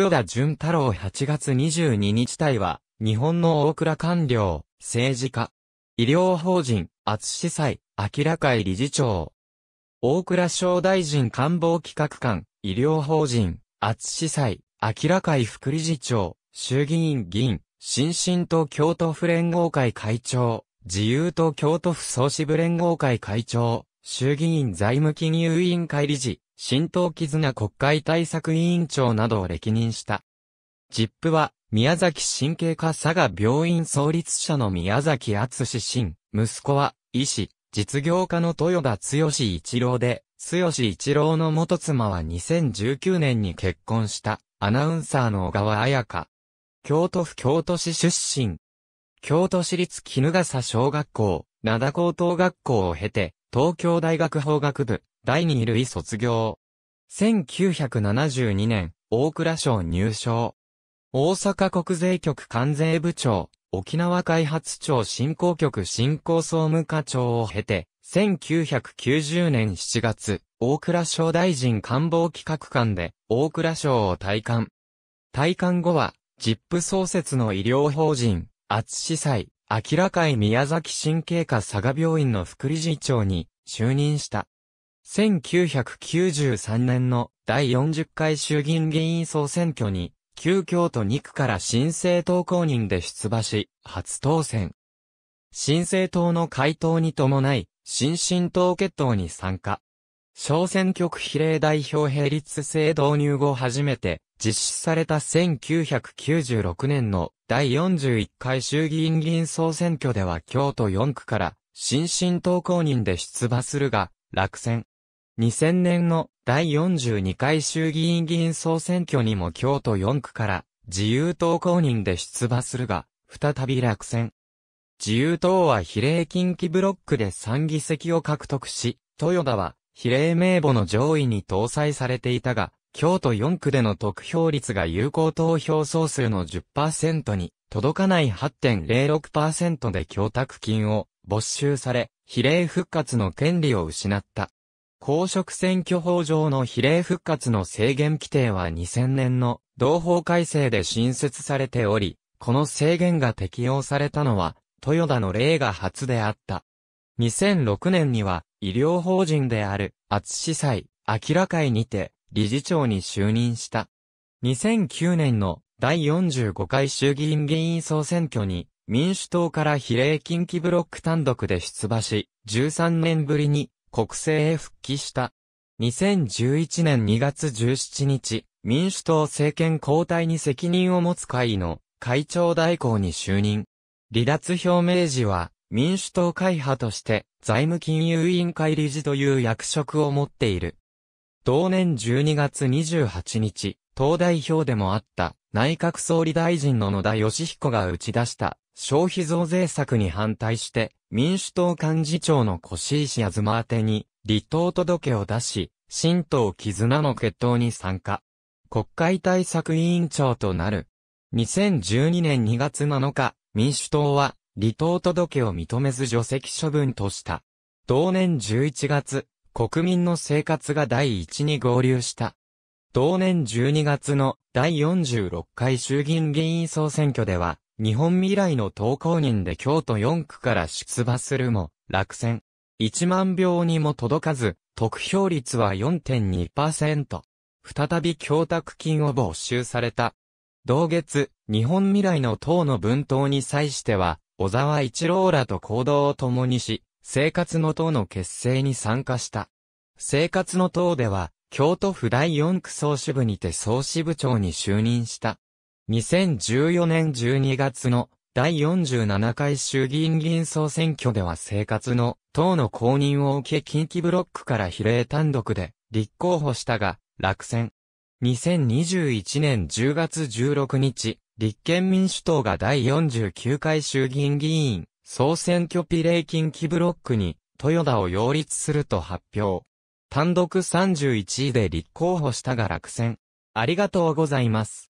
豊田淳太郎8月22日隊は、日本の大倉官僚、政治家、医療法人、厚司祭、明らかい理事長、大倉省大臣官房企画官、医療法人、厚司祭、明らかい副理事長、衆議院議員、新進党京都府連合会会長、自由党京都府総支部連合会会長、衆議院財務金融委員会理事、新党絆国会対策委員長などを歴任した。ジップは、宮崎神経科佐賀病院創立者の宮崎厚志新、息子は、医師、実業家の豊田剛一郎で、剛一郎の元妻は2019年に結婚した、アナウンサーの小川彩香。京都府京都市出身。京都市立絹笠小学校、灘高等学校を経て、東京大学法学部、第二類卒業。1972年、大倉省入省。大阪国税局関税部長、沖縄開発庁振興局振興総務課長を経て、1990年7月、大倉省大臣官房企画官で、大倉省を退官。退官後は、ジップ創設の医療法人、厚司祭、明らかい宮崎神経科佐賀病院の副理事長に就任した。1993年の第40回衆議院議員総選挙に、旧京都2区から新生党公認で出馬し、初当選。新生党の回答に伴い、新進党決闘に参加。小選挙区比例代表並立制導入後初めて、実施された1996年の第41回衆議院議員総選挙では京都4区から新進党公認で出馬するが、落選。2000年の第42回衆議院議員総選挙にも京都4区から自由党公認で出馬するが、再び落選。自由党は比例近畿ブロックで3議席を獲得し、豊田は比例名簿の上位に搭載されていたが、京都4区での得票率が有効投票総数の10%に届かない8.06%で供託金を没収され、比例復活の権利を失った。公職選挙法上の比例復活の制限規定は2000年の同法改正で新設されており、この制限が適用されたのは、豊田の例が初であった。2006年には、医療法人である、厚司祭、明らかにて、理事長に就任した。2009年の第45回衆議院議員総選挙に民主党から比例近畿ブロック単独で出馬し、13年ぶりに国政へ復帰した。2011年2月17日、民主党政権交代に責任を持つ会の会長代行に就任。離脱表明時は、民主党会派として財務金融委員会理事という役職を持っている。同年12月28日、党代表でもあった内閣総理大臣の野田義彦が打ち出した消費増税策に反対して民主党幹事長の越石安馬宛に離党届を出し、新党絆の決闘に参加。国会対策委員長となる。2012年2月7日、民主党は離党届を認めず除籍処分とした。同年11月、国民の生活が第一に合流した。同年12月の第46回衆議院議員総選挙では、日本未来の投稿人で京都4区から出馬するも、落選。1万票にも届かず、得票率は4.2%。再び供託金を没収された。同月、日本未来の党の分党に際しては、小沢一郎らと行動を共にし、生活の党の結成に参加した。生活の党では、京都府第四区総支部にて総支部長に就任した。2014年12月の第47回衆議院議員総選挙では生活の党の公認を受け近畿ブロックから比例単独で立候補したが落選。2021年10月16日、立憲民主党が第49回衆議院議員総選挙比例近畿ブロックに、豊田を擁立すると発表。単独31位で立候補したが落選。ありがとうございます。